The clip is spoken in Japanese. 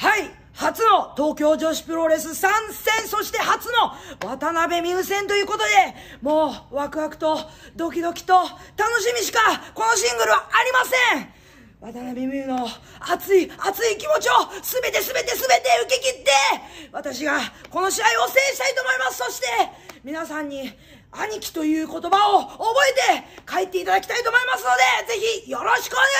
はい初の東京女子プロレス参戦、そして初の渡辺美優戦ということで、もうワクワクとドキドキと楽しみしかこのシングルはありません渡辺美優の熱い熱い気持ちを全て全て全て受け切って、私がこの試合を制したいと思います。そして、皆さんに兄貴という言葉を覚えて帰っていただきたいと思いますので、ぜひよろしくお願いします